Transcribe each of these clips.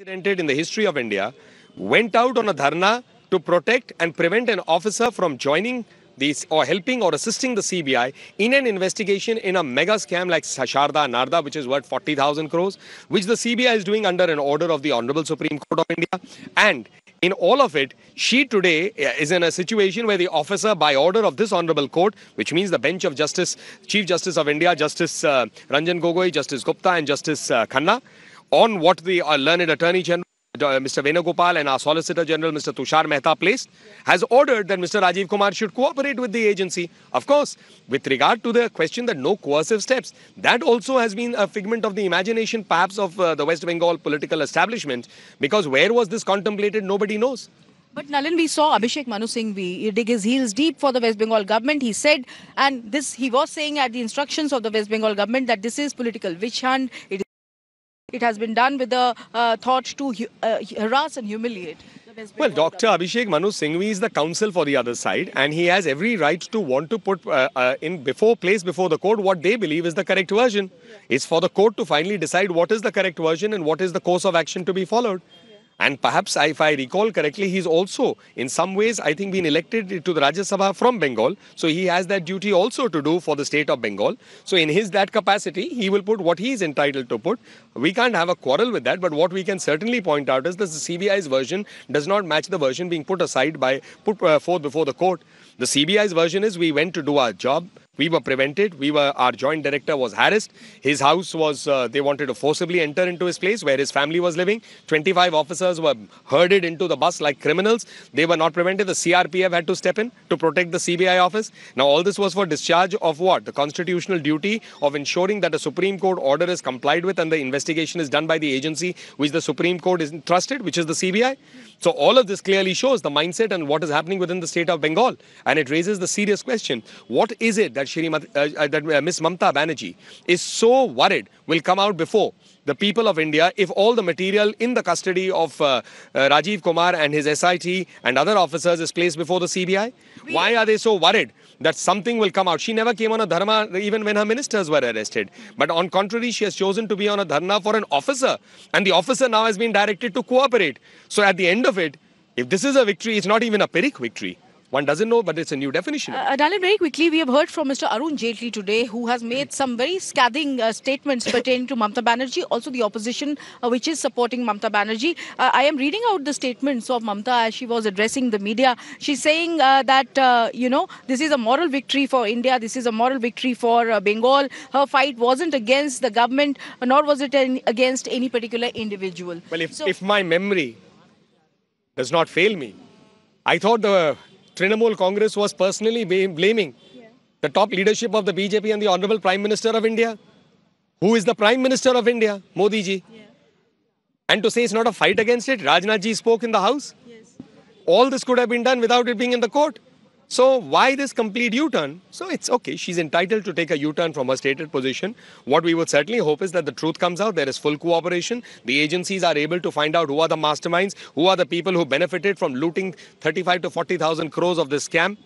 unprecedented in the history of India, went out on a dharna to protect and prevent an officer from joining these or helping or assisting the CBI in an investigation in a mega scam like Sasharda Narda, which is worth 40,000 crores, which the CBI is doing under an order of the Honorable Supreme Court of India. And in all of it, she today eh, is in a situation where the officer, by order of this honorable court, which means the bench of Justice, Chief Justice of India, Justice uh, Ranjan Gogoi, Justice Gupta, and Justice uh, Khanna, on what the uh, learned Attorney General uh, Mr. Venugopal and our Solicitor General, Mr. Tushar Mehta, placed, has ordered that Mr. Rajiv Kumar should cooperate with the agency. Of course, with regard to the question that no coercive steps, that also has been a figment of the imagination, perhaps, of uh, the West Bengal political establishment, because where was this contemplated, nobody knows. But Nalin, we saw Abhishek Manu Singhvi dig his heels deep for the West Bengal government. He said, and this he was saying at the instructions of the West Bengal government that this is political witch hunt. It has been done with the uh, thought to uh, harass and humiliate. Well, Dr. Abhishek Manu Singhvi is the counsel for the other side, and he has every right to want to put uh, uh, in before place before the court what they believe is the correct version. It's for the court to finally decide what is the correct version and what is the course of action to be followed. And perhaps, if I recall correctly, he's also, in some ways, I think, been elected to the Rajya Sabha from Bengal. So he has that duty also to do for the state of Bengal. So, in his that capacity, he will put what he is entitled to put. We can't have a quarrel with that. But what we can certainly point out is that the CBI's version does not match the version being put aside by put uh, forth before the court. The CBI's version is we went to do our job. We were prevented. We were our joint director was harassed. His house was uh, they wanted to forcibly enter into his place where his family was living. 25 officers were herded into the bus like criminals. They were not prevented. The CRPF had to step in to protect the CBI office. Now all this was for discharge of what the constitutional duty of ensuring that a Supreme Court order is complied with and the investigation is done by the agency which the Supreme Court is trusted, which is the CBI. So all of this clearly shows the mindset and what is happening within the state of Bengal, and it raises the serious question: What is it that uh, uh, that uh, Miss Mamta Banerjee is so worried will come out before the people of India if all the material in the custody of uh, uh, Rajiv Kumar and his SIT and other officers is placed before the CBI? Really? Why are they so worried that something will come out? She never came on a dharma even when her ministers were arrested. But on contrary, she has chosen to be on a dharna for an officer. And the officer now has been directed to cooperate. So at the end of it, if this is a victory, it's not even a Pyrrhic victory one doesn't know, but it's a new definition. Uh, Daniel, very quickly, we have heard from Mr. Arun Jaitley today, who has made hmm. some very scathing uh, statements pertaining to Mamta Banerjee, also the opposition, uh, which is supporting Mamta Banerjee. Uh, I am reading out the statements of Mamta as she was addressing the media. She's saying uh, that, uh, you know, this is a moral victory for India, this is a moral victory for uh, Bengal. Her fight wasn't against the government, nor was it against any particular individual. Well, if, so, if my memory does not fail me, I thought the Trinamool Congress was personally blaming yeah. the top leadership of the BJP and the Honorable Prime Minister of India. Who is the Prime Minister of India? Modi ji. Yeah. And to say it's not a fight against it, Rajnath ji spoke in the House. Yes. All this could have been done without it being in the court. So why this complete U-turn? So it's okay. She's entitled to take a U-turn from her stated position. What we would certainly hope is that the truth comes out. There is full cooperation. The agencies are able to find out who are the masterminds, who are the people who benefited from looting 35 to 40,000 crores of this scam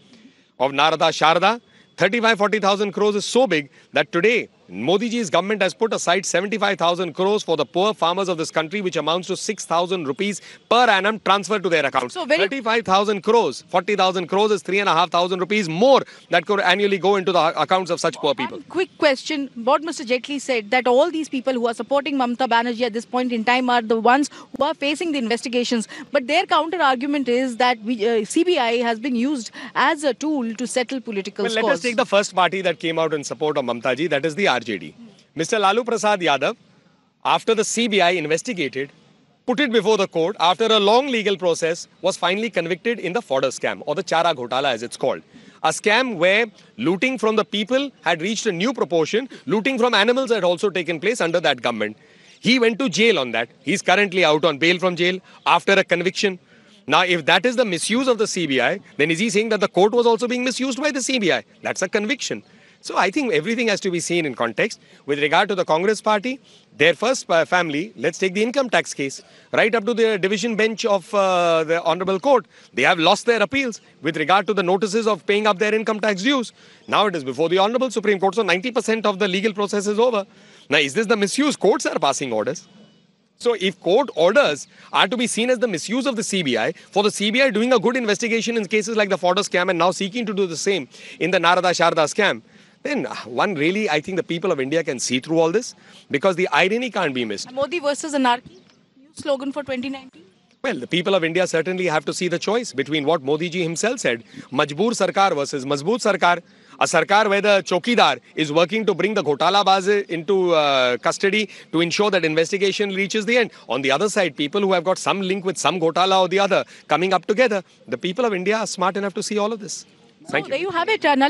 of Narada Sharda. 35 40,000 crores is so big that today Modi ji's government has put aside 75,000 crores for the poor farmers of this country, which amounts to 6,000 rupees per annum transferred to their accounts. So 35,000 crores, 40,000 crores is 3,500 rupees more that could annually go into the accounts of such poor people. quick question. What Mr. Jetley said that all these people who are supporting Mamta Banerjee at this point in time are the ones who are facing the investigations. But their counter argument is that we, uh, CBI has been used as a tool to settle political well, scores. Let us take the first party that came out in support of Mamta ji. That is the RJD. Mr. Lalu Prasad Yadav, after the CBI investigated, put it before the court after a long legal process, was finally convicted in the fodder scam or the Chara Ghotala as it's called. A scam where looting from the people had reached a new proportion, looting from animals had also taken place under that government. He went to jail on that. He's currently out on bail from jail after a conviction. Now, if that is the misuse of the CBI, then is he saying that the court was also being misused by the CBI? That's a conviction. So I think everything has to be seen in context. With regard to the Congress party, their first uh, family, let's take the income tax case, right up to the division bench of uh, the Honorable Court. They have lost their appeals with regard to the notices of paying up their income tax dues. Now it is before the Honorable Supreme Court, so 90% of the legal process is over. Now, is this the misuse? Courts are passing orders. So if court orders are to be seen as the misuse of the CBI, for the CBI doing a good investigation in cases like the Fodder scam and now seeking to do the same in the Narada Sharda scam, then uh, one really, I think the people of India can see through all this because the irony can't be missed. Modi versus anarchy, new slogan for 2019. Well, the people of India certainly have to see the choice between what Modi ji himself said, Majboor Sarkar versus Mazboot Sarkar. A Sarkar where the Chokidar is working to bring the Ghotala Baz into uh, custody to ensure that investigation reaches the end. On the other side, people who have got some link with some Ghotala or the other coming up together. The people of India are smart enough to see all of this. Thank you. There you have it, uh,